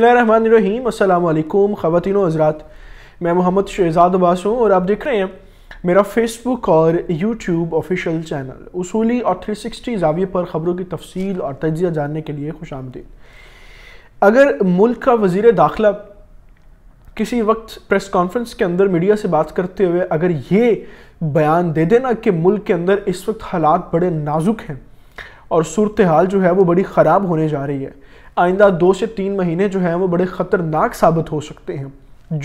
बसमीम ख़वान हज़रात मैं मोहम्मद शहजाद अब्बास हूँ और आप देख रहे हैं मेरा फेसबुक और यूट्यूब ऑफिशियल चैनल उसूली और थ्री सिक्सटी जाविये पर ख़बरों की तफसील और तजिया जानने के लिए खुश आमदी अगर मुल्क का वजीर दाखिला किसी वक्त प्रेस कॉन्फ्रेंस के अंदर मीडिया से बात करते हुए अगर ये बयान दे देना कि मुल्क के अंदर इस वक्त हालात बड़े नाजुक हैं और सूरत हाल जो है वो बड़ी ख़राब होने जा रही है आइंदा दो से तीन महीने जो हैं वो बड़े ख़तरनाक साबित हो सकते हैं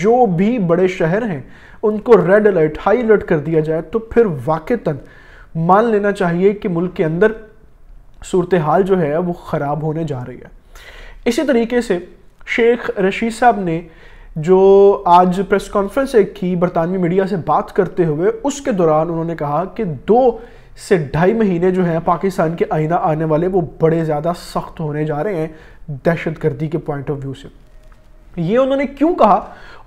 जो भी बड़े शहर हैं उनको रेड अलर्ट हाई अलर्ट कर दिया जाए तो फिर वाक़ता मान लेना चाहिए कि मुल्क के अंदर सूरत हाल जो है वो ख़राब होने जा रही है इसी तरीके से शेख रशीद साहब ने जो आज प्रेस कॉन्फ्रेंस एक की बरतानवी मीडिया से बात करते हुए उसके दौरान उन्होंने कहा कि दो से ढाई महीने जो हैं पाकिस्तान के आईना आने वाले वो बड़े ज़्यादा सख्त होने जा रहे हैं दहशत गर्दी के पॉइंट ऑफ व्यू से ये उन्होंने क्यों कहा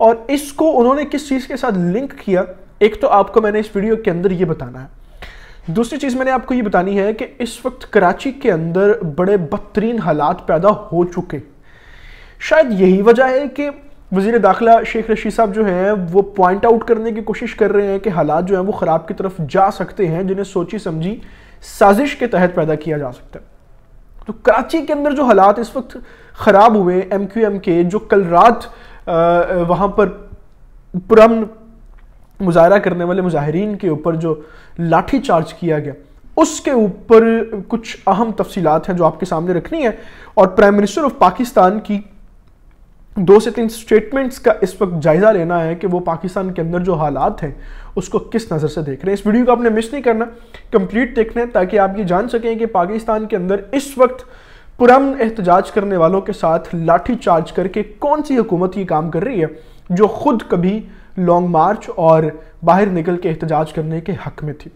और इसको उन्होंने किस चीज़ के साथ लिंक किया एक तो आपको मैंने इस वीडियो के अंदर ये बताना है दूसरी चीज़ मैंने आपको ये बतानी है कि इस वक्त कराची के अंदर बड़े बदतरीन हालात पैदा हो चुके शायद यही वजह है कि वजीर दाखिला शेख रशीद साहब जो हैं वो पॉइंट आउट करने की कोशिश कर रहे हैं कि हालात जो हैं वो ख़राब की तरफ जा सकते हैं जिन्हें सोची समझी साजिश के तहत पैदा किया जा सकता है तो कराची के अंदर जो हालात इस वक्त ख़राब हुए एम क्यू एम के जो कल रात वहाँ पर पुरम मुजाहरा करने वाले मुजाहरीन के ऊपर जो लाठी चार्ज किया गया उसके ऊपर कुछ अहम तफसीलात हैं जो आपके सामने रखनी है और प्राइम मिनिस्टर ऑफ पाकिस्तान की दो से तीन स्टेटमेंट्स का इस वक्त जायज़ा लेना है कि वो पाकिस्तान के अंदर जो हालात हैं उसको किस नज़र से देख रहे हैं इस वीडियो को आपने मिस नहीं करना कंप्लीट देखना है ताकि आप ये जान सकें कि पाकिस्तान के अंदर इस वक्त पुरम एहतजाज करने वालों के साथ लाठी चार्ज करके कौन सी हुकूमत ये काम कर रही है जो खुद कभी लॉन्ग मार्च और बाहर निकल के एहतजाज करने के हक में थी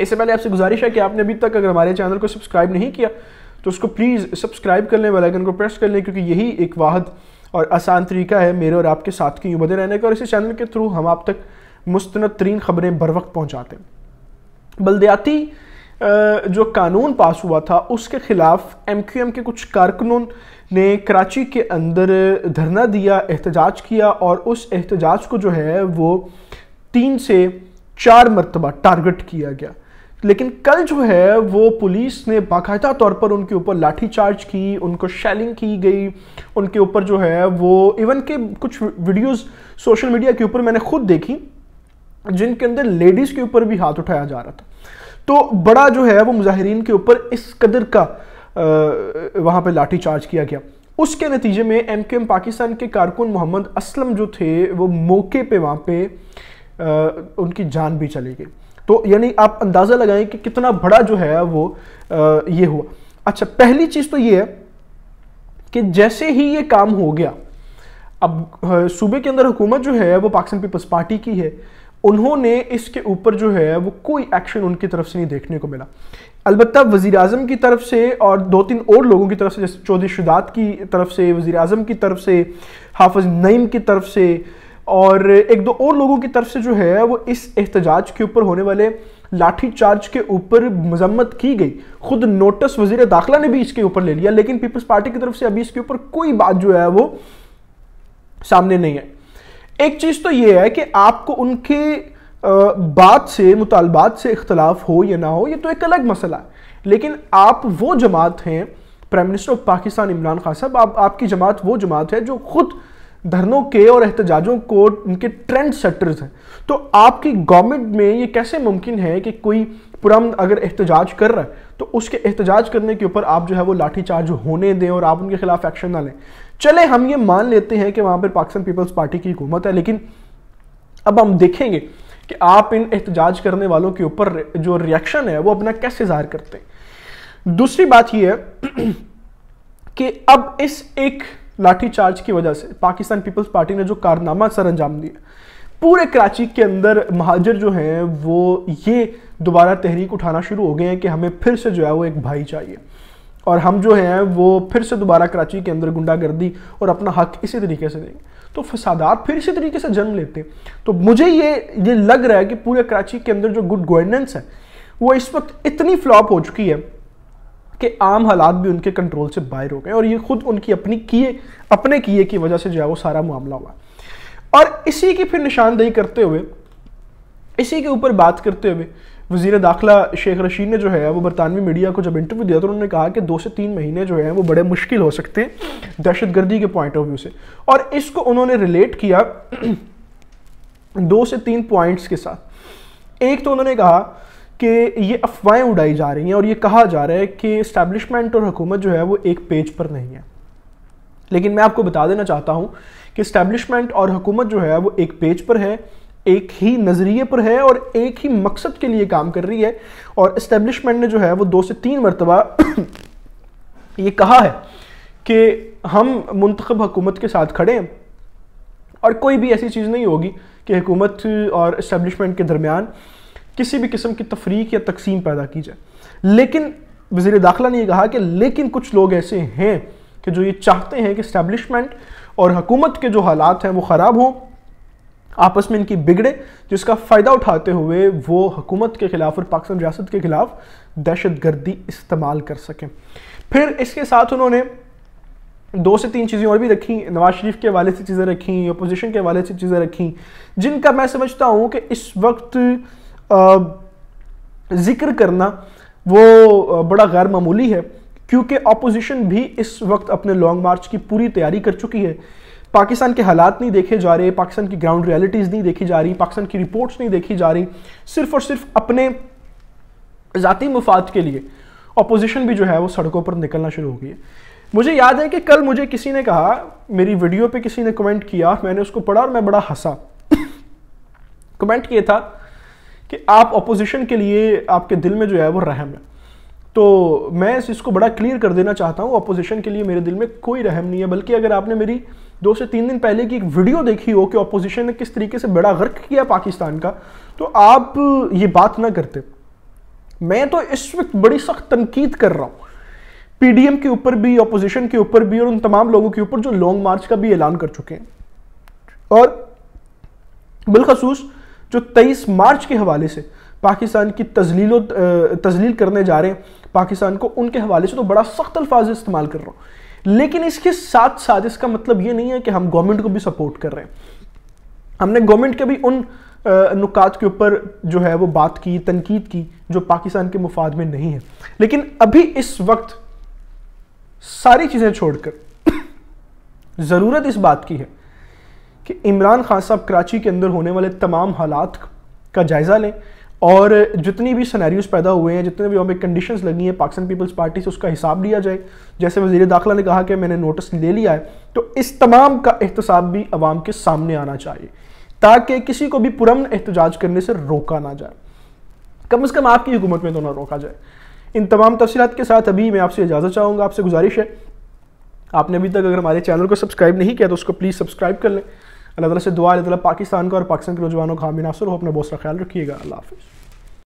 इससे पहले आपसे गुजारिश है कि आपने अभी तक अगर हमारे चैनल को सब्सक्राइब नहीं किया तो उसको प्लीज़ सब्सक्राइब कर लें बेलाइकन को प्रेस कर लें क्योंकि यही एक वाहद और आसान तरीका है मेरे और आपके साथ की यूँ बने रहने का और इसी चैनल के थ्रू हम आप तक मुस्तंद तरीन खबरें बर वक्त पहुँचाते हैं बलदयाती जो कानून पास हुआ था उसके ख़िलाफ़ एम क्यू एम के कुछ कारकुनों ने कराची के अंदर धरना दिया एहतजाज किया और उस एहतजाज को जो है वो तीन से चार मरतबा टारगेट किया गया लेकिन कल जो है वो पुलिस ने बाकायदा तौर पर उनके ऊपर लाठी चार्ज की उनको शैलिंग की गई उनके ऊपर जो है वो इवन के कुछ वीडियोस सोशल मीडिया के ऊपर मैंने खुद देखी जिनके अंदर लेडीज़ के ऊपर भी हाथ उठाया जा रहा था तो बड़ा जो है वो मुजाहरीन के ऊपर इस कदर का वहाँ पर लाठीचार्ज किया गया उसके नतीजे में एम के एम पाकिस्तान के कारकुन मोहम्मद असलम जो थे वो मौके पर वहाँ पे उनकी जान भी चली गई तो यानी आप अंदाज़ा लगाएं कि कितना बड़ा जो है वो आ, ये हुआ अच्छा पहली चीज़ तो ये है कि जैसे ही ये काम हो गया अब सूबे के अंदर हुकूमत जो है वो पाकिस्तान पीपल्स पार्टी की है उन्होंने इसके ऊपर जो है वो कोई एक्शन उनकी तरफ से नहीं देखने को मिला अलबत् वज़ी अजम की तरफ से और दो तीन और लोगों की तरफ से जैसे चौधरी शुदात की तरफ से वज़ी अजम की तरफ से हाफज नईम की तरफ से और एक दो और लोगों की तरफ से जो है वो इस एहतजाज के ऊपर होने वाले लाठी चार्ज के ऊपर मजम्मत की गई खुद नोटिस वजीर दाखिला ने भी इसके ऊपर ले लिया लेकिन पीपल्स पार्टी की तरफ से अभी इसके ऊपर कोई बात जो है वो सामने नहीं है एक चीज़ तो ये है कि आपको उनके बात से मुतालबात से इख्तलाफ हो या ना हो ये तो एक अलग मसला है लेकिन आप वो जमात हैं prime minister of Pakistan Imran Khan साहब आप आपकी जमात वो जमात है जो खुद धरनों के और एहतजाजों को उनके ट्रेंड सेटर्स हैं तो आपकी गवर्नमेंट में ये कैसे मुमकिन है कि कोई पुरम अगर एहतजाज कर रहा है तो उसके एहतजाज करने के ऊपर आप जो है वो लाठीचार्ज होने दें और आप उनके खिलाफ एक्शन ना लें चले हम ये मान लेते हैं कि वहाँ पर पाकिस्तान पीपल्स पार्टी की हुकूमत है लेकिन अब हम देखेंगे कि आप इन एहतजाज करने वालों के ऊपर जो रिएक्शन है वो अपना कैसे जाहिर करते हैं दूसरी बात यह है कि अब इस एक लाठी चार्ज की वजह से पाकिस्तान पीपल्स पार्टी ने जो कारनामा सर अंजाम दिया पूरे कराची के अंदर महाजर जो हैं वो ये दोबारा तहरीक उठाना शुरू हो गए हैं कि हमें फिर से जो है वो एक भाई चाहिए और हम जो हैं वो फिर से दोबारा कराची के अंदर गुंडागर्दी और अपना हक इसी तरीके से देंगे तो फसादात फिर इसी तरीके से जन्म लेते हैं तो मुझे ये ये लग रहा है कि पूरे कराची के अंदर जो गुड गवर्नेंस है वो इस वक्त इतनी फ्लॉप हो चुकी है कि आम हालात भी उनके कंट्रोल से बाहर हो गए और ये खुद उनकी अपनी किए अपने किए की वजह से जो है वो सारा मामला हुआ और इसी की फिर निशानदेही करते हुए इसी के ऊपर बात करते हुए वजीर दाखिला शेख रशीद ने जो है वो बरतानवी मीडिया को जब इंटरव्यू दिया तो उन्होंने कहा कि दो से तीन महीने जो है वो बड़े मुश्किल हो सकते हैं दहशत गर्दी के पॉइंट ऑफ व्यू से और इसको उन्होंने रिलेट किया दो से तीन पॉइंट्स के साथ एक तो उन्होंने कहा कि ये अफवाहें उड़ाई जा रही हैं और ये कहा जा रहा है कि इस्टेब्लिशमेंट और हुकूमत जो है वो एक पेज पर नहीं है लेकिन मैं आपको बता देना चाहता हूँ कि इस्टेब्लिशमेंट और हुकूमत जो है वो एक पेज पर है एक ही नज़रिए पर है और एक ही मकसद के लिए काम कर रही है और इस्टेब्लिशमेंट ने जो है वो दो से तीन मरतबा ये कहा है कि हम मंतखब हुकूमत के साथ खड़े हैं और कोई भी ऐसी चीज़ नहीं होगी कि हुकूमत और इस्टेब्लिशमेंट के दरमियान किसी भी किस्म की तफरीक या तकसीम पैदा की जाए लेकिन वजीर दाखिला ने यह कहा कि लेकिन कुछ लोग ऐसे हैं कि जो ये चाहते हैं कि स्टैब्लिशमेंट और हुकूमत के जो हालात हैं वो ख़राब हों आपस में इनकी बिगड़े जिसका फ़ायदा उठाते हुए वो हकूमत के ख़िलाफ़ और पाकिस्तान रियासत के ख़िलाफ़ दहशत गर्दी इस्तेमाल कर सकें फिर इसके साथ उन्होंने दो से तीन चीज़ें और भी रखी नवाज शरीफ के हवाले से चीज़ें रखी अपोजिशन के हवाले से चीज़ें रखी जिनका मैं समझता हूँ कि इस वक्त जिक्र करना वो बड़ा गैर मामूली है क्योंकि अपोजिशन भी इस वक्त अपने लॉन्ग मार्च की पूरी तैयारी कर चुकी है पाकिस्तान के हालात नहीं देखे जा रहे पाकिस्तान की ग्राउंड रियलिटीज़ नहीं देखी जा रही पाकिस्तान की रिपोर्ट्स नहीं देखी जा रही सिर्फ और सिर्फ अपने ज़ाती मफाद के लिए अपोजिशन भी जो है वो सड़कों पर निकलना शुरू हो गई है मुझे याद है कि कल मुझे किसी ने कहा मेरी वीडियो पे किसी ने कमेंट किया मैंने उसको पढ़ा और मैं बड़ा हंसा कमेंट किया था कि आप अपोजिशन के लिए आपके दिल में जो है वो रहम है तो मैं इस इसको बड़ा क्लियर कर देना चाहता हूँ अपोजिशन के लिए मेरे दिल में कोई रहम नहीं है बल्कि अगर आपने मेरी दो से तीन दिन पहले की एक वीडियो देखी हो कि अपोजिशन ने किस तरीके से बड़ा गर्क किया पाकिस्तान का तो आप ये बात ना करते मैं तो इस वक्त बड़ी सख्त तनकीद कर रहा हूँ पीडीएम के ऊपर भी अपोजिशन के ऊपर भी और उन तमाम लोगों के ऊपर जो लॉन्ग मार्च का भी ऐलान कर चुके हैं और बिलखसूस जो 23 मार्च के हवाले से पाकिस्तान की तजलील तजलील करने जा रहे हैं पाकिस्तान को उनके हवाले से तो बड़ा सख्त अल्फाज इस्तेमाल कर रहा हूँ लेकिन इसके साथ साथ इसका मतलब ये नहीं है कि हम गवर्नमेंट को भी सपोर्ट कर रहे हैं हमने गवर्नमेंट के भी उन नुकात के ऊपर जो है वो बात की तनकीद की जो पाकिस्तान के मुफाद में नहीं है लेकिन अभी इस वक्त सारी चीज़ें छोड़कर ज़रूरत इस बात की है कि इमरान खान साहब कराची के अंदर होने वाले तमाम हालात का जायज़ा लें और जितनी भी सनैरियोज पैदा हुए हैं जितने भी वहाँ पर कंडीशन लगी हैं पाकिस्तान पीपल्स पार्टी से उसका हिसाब लिया जाए जैसे वजीर दाखिला ने कहा कि मैंने नोटिस ले लिया है तो इस तमाम का एहतसाब भी आवाम के सामने आना चाहिए ताकि किसी को भी पुरम एहतजाज करने से रोका ना जाए कम अज़ कम आपकी हुकूमत में तो ना रोका जाए इन तमाम तफसीत के साथ अभी मैं आपसे इजाज़त चाहूँगा आपसे गुजारिश है आपने अभी तक अगर हमारे चैनल को सब्सक्राइब नहीं किया तो उसको प्लीज़ सब्सक्राइब कर लें अल्लाह ताला से दुआ अल्लाह पाकिस्तान का और पाकिस्तान के नौजवानों का हामी नासर हो अपना बहुत सारा ख्याल रखिएगा अल्लाह हाफिज़